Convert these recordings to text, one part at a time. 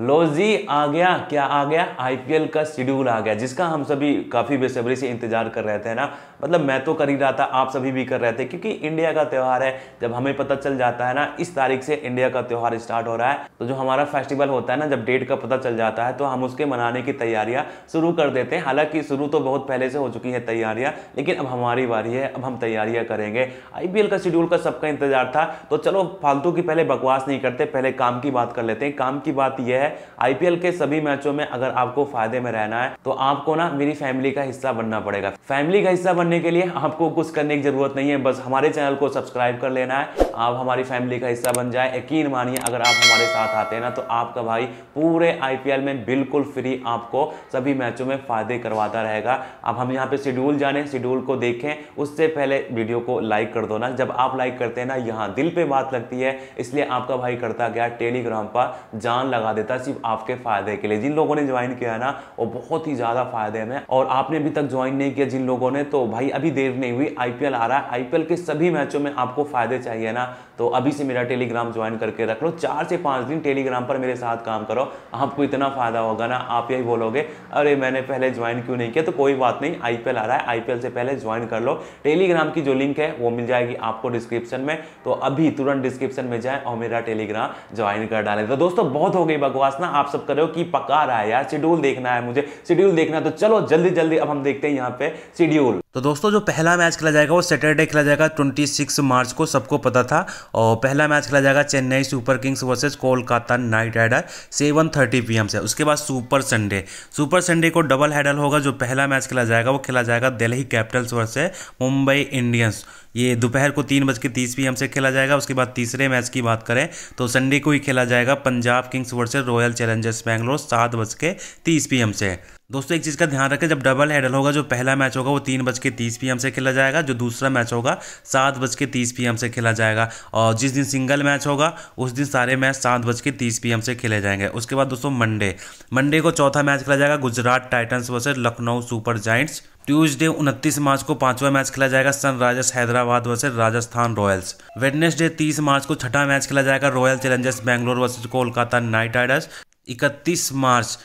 लो जी आ गया क्या आ गया आईपीएल का शेड्यूल आ गया जिसका हम सभी काफ़ी बेसब्री से इंतजार कर रहे थे ना मतलब मैं तो कर ही रहा था आप सभी भी कर रहे थे क्योंकि इंडिया का त्यौहार है जब हमें पता चल जाता है ना इस तारीख से इंडिया का त्यौहार स्टार्ट हो रहा है तो जो हमारा फेस्टिवल होता है ना जब डेट का पता चल जाता है तो हम उसके मनाने की तैयारियाँ शुरू कर देते हैं हालांकि शुरू तो बहुत पहले से हो चुकी है तैयारियाँ लेकिन अब हमारी बारी है अब हम तैयारियाँ करेंगे आई का शेड्यूल का सबका इंतजार था तो चलो फालतू की पहले बकवास नहीं करते पहले काम की बात कर लेते हैं काम की बात यह है आईपीएल के सभी मैचों में अगर आपको फायदे में रहना है तो आपको ना मेरी फैमिली का हिस्सा बनना पड़ेगा फैमिली का हिस्सा बनने के लिए आपको कुछ करने की जरूरत नहीं है बस हमारे चैनल को सब्सक्राइब कर लेना है आप हमारी फैमिली का हिस्सा बन जाए यकीन मानिए अगर आप हमारे साथ आते हैं ना तो आपका भाई पूरे आई में बिल्कुल फ्री आपको सभी मैचों में फायदे करवाता रहेगा अब हम यहाँ पे शेड्यूल जाने शेड्यूल को देखें उससे पहले वीडियो को लाइक कर दो ना जब आप लाइक करते हैं ना यहाँ दिल पे बात लगती है इसलिए आपका भाई करता गया टेलीग्राम पर जान लगा देता है सिर्फ आपके फायदे के लिए जिन लोगों ने ज्वाइन किया ना वो बहुत ही ज़्यादा फायदे में और आपने अभी तक ज्वाइन नहीं किया जिन लोगों ने तो भाई अभी देर नहीं हुई आईपीएल आ रहा है आईपीएल के सभी मैचों में आपको फायदे चाहिए ना तो अभी से मेरा टेलीग्राम ज्वाइन करके रख लो चार से पांच दिन टेलीग्राम पर मेरे साथ काम करो आपको इतना फायदा होगा ना आप यही बोलोगे अरे मैंने पहले ज्वाइन क्यों नहीं किया तो कोई बात नहीं आईपीएल आ रहा है आईपीएल से पहले ज्वाइन कर लो टेलीग्राम की जो लिंक है वो मिल जाएगी आपको डिस्क्रिप्शन में तो अभी तुरंत डिस्क्रिप्शन में जाए और मेरा टेलीग्राम ज्वाइन कर डाले तो दोस्तों बहुत हो गई भगवान वासना आप सब कर रहे हो कि पका रहा है यार शेड्यूल देखना है मुझे शेड्यूल देखना है तो चलो जल्दी जल्दी अब हम देखते हैं यहाँ पे शेड्यूल तो दोस्तों जो पहला मैच खेला जाएगा वो सैटरडे खेला जाएगा 26 मार्च को सबको पता था और पहला मैच खेला जाएगा Chennai super kings versus Kolkata knight rider seven thirty P से उसके बाद सुपर संडे सुपर संडे को डबल हैडल होगा जो पहला मैच खेला जाएगा वो खेला जाएगा Delhi capitals versus Mumbai Indians ये दोपहर को तीन बज के तीस पी से खेला जाएगा उसके बाद तीसरे मैच की बात करें तो संडे को ही खेला जाएगा Punjab Kings versus royal challengers Bangalore सात बज के तीस पी से दोस्तों एक चीज़ का ध्यान रखें जब डबल हेडल होगा जो पहला मैच होगा वो तीन बज के तीस पी से खेला जाएगा जो दूसरा मैच होगा सात बज के तीस पी से खेला जाएगा और जिस दिन सिंगल मैच होगा उस दिन सारे मैच सात बज के तीस पी से खेले जाएंगे उसके बाद दोस्तों मंडे मंडे को चौथा मैच खेला जाएगा Gujarat titans versus Lucknow super giants Tuesday 29 March को पांचवा मैच खेला जाएगा sunrisers Hyderabad versus Rajasthan royals Wednesday 30 March को छठा मैच खेला जाएगा royal challengers Bangalore versus Kolkata knight riders 31 March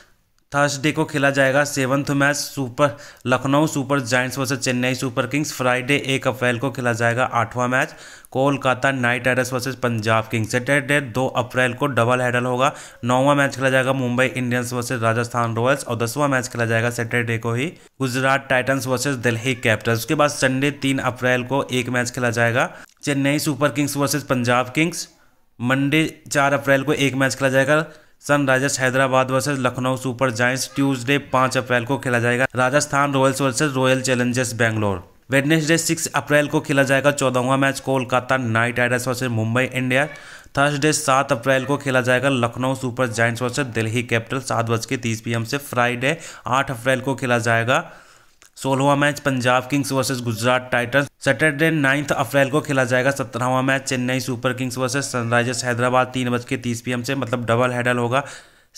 Thursday को खेला जाएगा seventh match super Lucknow super giants versus Chennai super kings Friday एक अप्रैल को खेला जाएगा आठवां match Kolkata knight riders versus Punjab kings Saturday दो अप्रैल को डबल हैडल होगा नौवां मैच खेला जाएगा Mumbai Indians versus Rajasthan royals और दसवां मैच खेला जाएगा सैटरडे को ही Gujarat titans versus Delhi capitals उसके बाद संडे तीन अप्रैल को एक मैच खेला जाएगा Chennai super Kings versus Punjab kings Monday चार अप्रैल को एक मैच खेला जाएगा sunrisers Hyderabad versus Lucknow super giants Tuesday पाँच अप्रैल को खेला जाएगा Rajasthan royals versus royal challengers Bangalore Wednesday six April को खेला जाएगा चौदहवा match Kolkata knight riders versus Mumbai India Thursday सात अप्रैल को खेला जाएगा Lucknow super giants versus Delhi capital सात बज के तीस पी से फ्राइडे आठ अप्रैल को खेला जाएगा सोलहवा match Punjab Kings versus Gujarat Titan Saturday ninth April को खेला जाएगा सत्रहवा match Chennai super Kings versus Sunrisers Hyderabad तीन बज के तीस पी से मतलब डबल हेडल होगा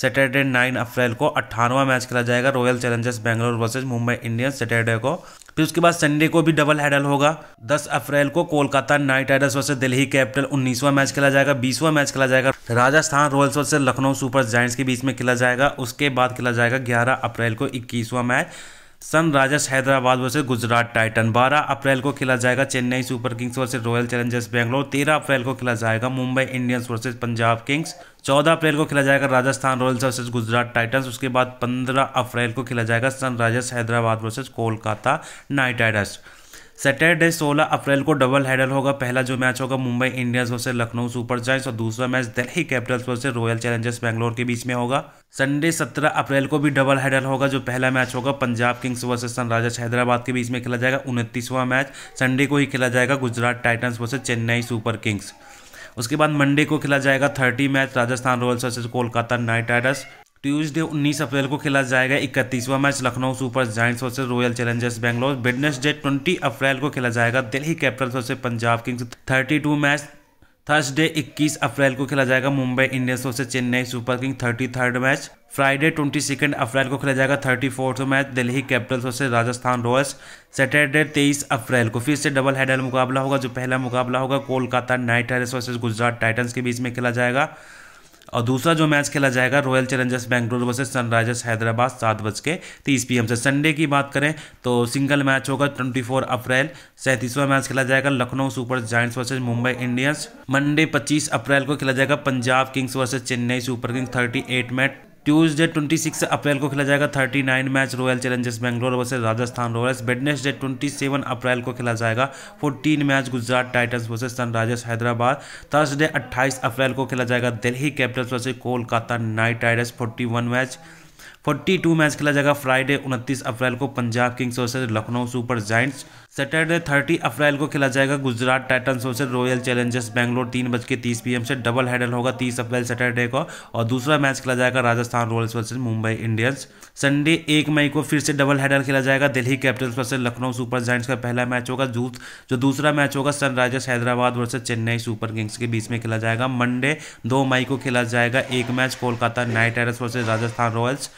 सैटरडे नाइन अप्रैल को अट्ठारहवा मैच खेला जाएगा royal Challengers Bangalore versus Mumbai Indians Saturday को फिर उसके बाद संडे को भी डबल हेडल होगा 10 अप्रैल को Kolkata knight riders versus Delhi capital उन्नीसवां मैच खेला जाएगा बीसवा मैच खेला जाएगा Rajasthan royals versus Lucknow super giants के बीच में खेला जाएगा उसके बाद खेला जाएगा ग्यारह अप्रैल को इक्कीसवां match sunrisers Hyderabad versus Gujarat titan 12 April को खेला जाएगा Chennai super Kings versus royal challengers Bangalore 13 April को खेला जाएगा Mumbai Indians versus Punjab kings 14 April को खेला जाएगा Rajasthan royals versus Gujarat titans उसके बाद 15 अप्रैल को खेला जाएगा sunrisers Hyderabad versus Kolkata knight riders Saturday 16 April को डबल हेडर होगा पहला जो मैच होगा Mumbai Indians versus Lucknow super giants और दूसरा match Delhi capitals versus royal challengers Bangalore के बीच में होगा संडे 17 अप्रैल को भी डबल हेडर होगा जो पहला मैच होगा Punjab Kings versus Sunrisers Hyderabad के बीच में खेला जाएगा उनतीसवां मैच संडे को ही खेला जाएगा Gujarat titans versus Chennai super kings उसके बाद मंडे को खेला जाएगा thirty match Rajasthan royals versus Kolkata knight riders Tuesday 19 April को खेला जाएगा इकतीसवां match Lucknow super giants versus royal challengers Bangalore Wednesday 20 April को खेला जाएगा Delhi capitals versus Punjab kings 32 match Thursday 21 April को खेला जाएगा Mumbai Indians versus Chennai super kings thirty third match Friday twenty second April को खेला जाएगा thirty fourth match Delhi capitals versus Rajasthan royals Saturday तेईस अप्रैल को फिर से डबल हेडर मुकाबला होगा जो पहला मुकाबला होगा Kolkata knight riders versus Gujarat titans के बीच में खेला जाएगा और दूसरा जो मैच खेला जाएगा royal challengers Bangalore versus Sunrisers Hyderabad सात बज के तीस पी से संडे की बात करें तो सिंगल मैच होगा ट्वेंटी फोर अप्रैल सैंतीसवां मैच खेला जाएगा Lucknow super giants versus Mumbai Indians Monday पच्चीस अप्रैल को खेला जाएगा Punjab Kings versus Chennai super kings thirty eight match twenty 26 April को खेला जाएगा 39 match royal Challengers Bangalore versus Rajasthan royals Wednesday 27 April को खेला जाएगा 14 match Gujarat titans versus sunrisers Hyderabad Thursday 28 April को खेला जाएगा Delhi capitals versus Kolkata knight riders 41 match forty two match खेला जाएगा फ्राइडे उनतीस अप्रैल को Punjab Kings versus Lucknow super giants Saturday thirty April को खेला जाएगा Gujarat titans versus royal challengers Bangalore तीन बज के तीस पी से डबल हेडल होगा तीस अप्रैल सैटरडे को और दूसरा मैच खेला जाएगा Rajasthan royals versus Mumbai Indians Sunday एक मई को फिर से डबल हेडल खेला जाएगा Delhi capitals versus Lucknow super giants का पहला मैच होगा जूथ जो दूसरा मैच होगा sunrisers Hyderabad versus Chennai super kings के बीच में खेला जाएगा मंडे दो मई को खेला जाएगा एक match Kolkata knight riders versus Rajasthan royals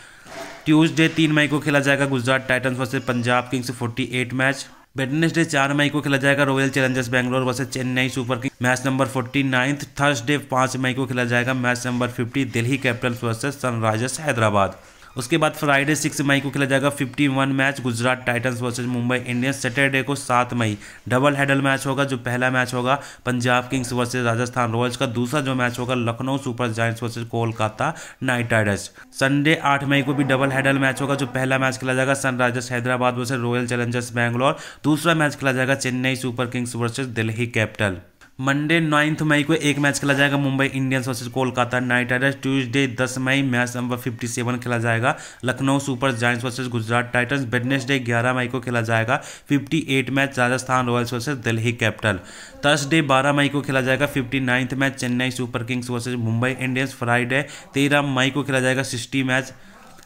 Tuesday तीन मई को खेला जाएगा Gujarat titans versus Punjab kings forty eight match Wednesday चार मई को खेला जाएगा royal challengers Bangalore versus Chennai super king match number forty ninth Thursday पाँच मई को खेला जाएगा match number fifty Delhi capitals versus Sunrisers Hyderabad उसके बाद फ्राइडे सिक्स मई को खेला जाएगा fifty one match Gujarat titans versus Mumbai Indians Saturday को सात मई डबल हेडल मैच होगा जो पहला मैच होगा Punjab Kings versus Rajasthan royals का दूसरा जो मैच होगा Lucknow super giants versus Kolkata knight riders Sunday आठ मई को भी डबल हेडल मैच होगा जो पहला मैच खेला जाएगा sunrisers Hyderabad versus royal challengers Bangalore दूसरा मैच खेला जाएगा Chennai super Kings versus Delhi capital Monday ninth मई को एक मैच खेला जाएगा Mumbai Indians versus Kolkata knight riders Tuesday दस मई मैच नंबर फिफ्टी सेवन खेला जाएगा Lucknow super giants versus Gujarat titans Wednesday ग्यारह मई को खेला जाएगा fifty eight match Rajasthan royals versus Delhi capital Thursday बारह मई को खेला जाएगा fifty ninth match Chennai super Kings versus Mumbai Indians Friday तेरह मई को खेला जाएगा sixty match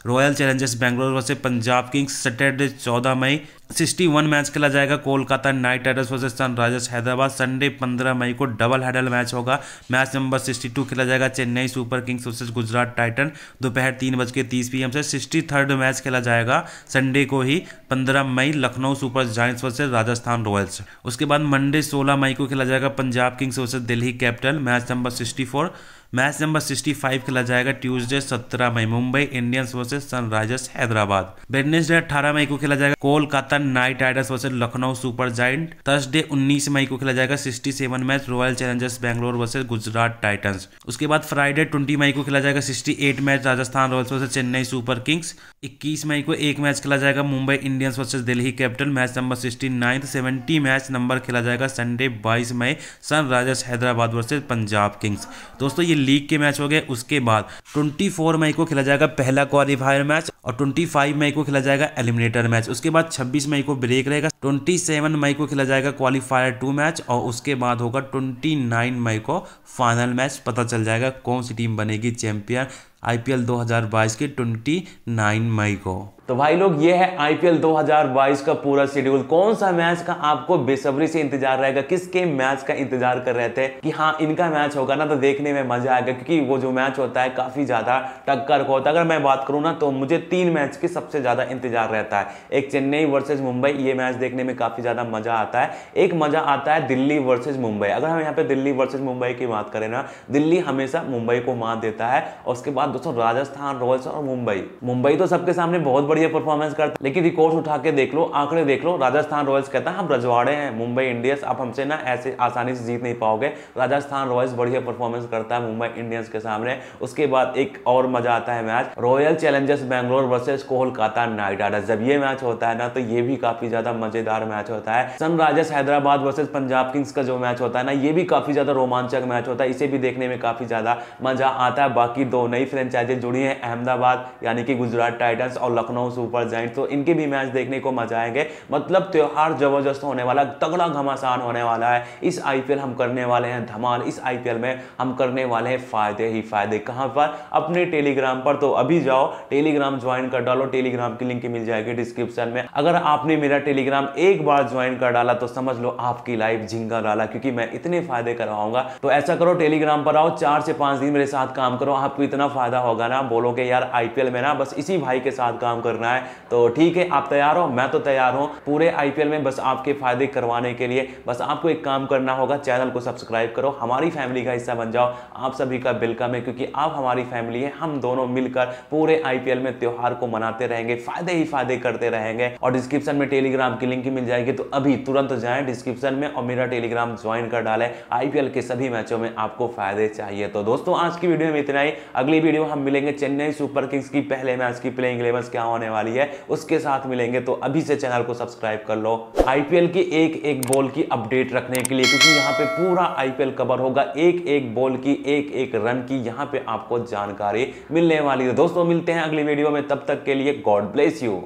royal challengers Bangalore versus Punjab kings Saturday चौदह मई सिक्सटी वन मैच खेला जाएगा Kolkata knight riders versus sunrisers Hyderabad Sunday पंद्रह मई को डबल हेडल मैच होगा मैच नंबर सिक्सटी टू खेला जाएगा Chennai super kings versus Gujarat titan दोपहर तीन बज के तीस पी एम से सिक्सटी थर्ड मैच खेला जाएगा संडे को ही पंद्रह मई Lucknow super giants versus Rajasthan royals उसके बाद मंडे सोलह मई को खेला जाएगा Punjab Kings versus Delhi capital match number sixty four match number 65 खेला जाएगा ट्यूसडे 17 मई Mumbai Indians versus Sunrisers Hyderabad Wednesday 18 मई को खेला जाएगा Kolkata knight riders versus Lucknow super giant Thursday 19 मई को खेला जाएगा 67 match royal challengers Bangalore versus Gujarat titans उसके बाद फ्राइडे ट्वेंटी मई को खेला जाएगा sixty match Rajasthan royals versus Chennai super kings इक्कीस मई को एक मैच खेला जाएगा Mumbai Indians versus Delhi capital match number sixty ninth seventy match number खेला जाएगा संडे बाईस मई sunrisers Hyderabad versus Punjab kings दोस्तों ये लीग के मैच हो गए उसके बाद ट्वेंटी फोर मई को खेला जाएगा पहला क्वालिफायर मैच और ट्वेंटी फाइव मई को खेला जाएगा एलिमिनेटर मैच उसके बाद छब्बीस मई को ब्रेक रहेगा ट्वेंटी सेवन मई को खेला जाएगा क्वालिफायर टू मैच और उसके बाद होगा ट्वेंटी नाइन मई को फाइनल मैच पता चल जाएगा कौन सी टीम बनेगी चैंपियन आईपीएल 2022 के 29 मई को तो भाई लोग ये है आईपीएल 2022 का पूरा शेड्यूल कौन सा मैच का आपको बेसब्री से इंतजार रहेगा किसके मैच का इंतजार कर रहे थे कि हाँ इनका मैच होगा ना तो देखने में मजा आएगा क्योंकि वो जो मैच होता है काफी ज्यादा टक्कर का होता है अगर मैं बात करूँ ना तो मुझे तीन मैच की सबसे ज्यादा इंतजार रहता है एक चेन्नई वर्सेज मुंबई ये मैच देखने में काफी ज्यादा मजा आता है एक मजा आता है दिल्ली वर्सेज मुंबई अगर हम यहाँ पे दिल्ली वर्सेज मुंबई की बात करें ना दिल्ली हमेशा मुंबई को मात देता है और उसके बाद दोस्तों राजस्थान रॉयल्स और मुंबई मुंबई तो सबके सामने बहुत बढ़िया परफॉर्मेंस करता लेकिन रिकॉर्ड उठा के देख लो आंकड़े देख लो राजस्थान रॉयल्स कहता है हम रजवाड़े हैं मुंबई इंडियंस आप हमसे ना ऐसे आसानी से जीत नहीं पाओगे राजस्थान रॉयल्स बढ़िया परफॉर्मेंस करता है मुंबई इंडियंस के सामने उसके बाद एक और मजा आता है match royal challengers Bangalore versus Kolkata knight riders जब ये मैच होता है ना तो ये भी काफी ज्यादा मजेदार मैच होता है sunrisers Hyderabad versus Punjab kings का जो मैच होता है ना ये भी काफी ज्यादा रोमांचक मैच होता है इसे भी देखने में काफी ज्यादा मजा आता है बाकी दो नई फ्रेंचाइजी जुड़ी है अहमदाबाद यानी कि गुजरात टाइटन्स और लखनऊ लखनऊ सुपर जैंट तो इनके भी मैच देखने को मजा आएंगे मतलब त्यौहार जबरदस्त होने वाला तगड़ा घमासान होने वाला है इस आई हम करने वाले हैं धमाल इस आई में हम करने वाले हैं फायदे ही फायदे कहाँ पर अपने टेलीग्राम पर तो अभी जाओ टेलीग्राम ज्वाइन कर डालो टेलीग्राम की लिंक मिल जाएगी डिस्क्रिप्शन में अगर आपने मेरा टेलीग्राम एक बार ज्वाइन कर डाला तो समझ लो आपकी लाइफ झिंगा डाला क्योंकि मैं इतने फायदे करवाऊंगा तो ऐसा करो टेलीग्राम पर आओ चार से पांच दिन मेरे साथ काम करो आपको इतना फायदा होगा ना बोलोगे यार आईपीएल में ना बस इसी भाई के साथ काम कर करना है तो ठीक है आप तैयार हो मैं तो तैयार हूँ पूरे आईपीएल में बस आपके फायदे करवाने के लिए बस आपको एक काम करना होगा चैनल को सब्सक्राइब करो हमारी फैमिली का हिस्सा बन जाओ आप सभी का वेलकम है क्योंकि आप हमारी फैमिली है हम दोनों मिलकर पूरे आईपीएल में त्यौहार को मनाते रहेंगे फायदे ही फायदे करते रहेंगे और डिस्क्रिप्शन में टेलीग्राम की लिंक मिल जाएगी तो अभी तुरंत जाए डिस्क्रिप्शन में और मेरा टेलीग्राम ज्वाइन कर डाले आईपीएल के सभी मैचों में आपको फायदे चाहिए तो दोस्तों आज की वीडियो में इतना ही अगली वीडियो हम मिलेंगे चेन्नई सुपर किंग्स की पहले मैच की प्लेइंग इलेवन क्या होने आने वाली है उसके साथ मिलेंगे तो अभी से चैनल को सब्सक्राइब कर लो आईपीएल की एक एक बॉल की अपडेट रखने के लिए क्योंकि यहाँ पे पूरा आईपीएल कवर होगा एक एक बॉल की एक एक रन की यहाँ पे आपको जानकारी मिलने वाली है दोस्तों मिलते हैं अगली वीडियो में तब तक के लिए गॉड ब्लेस यू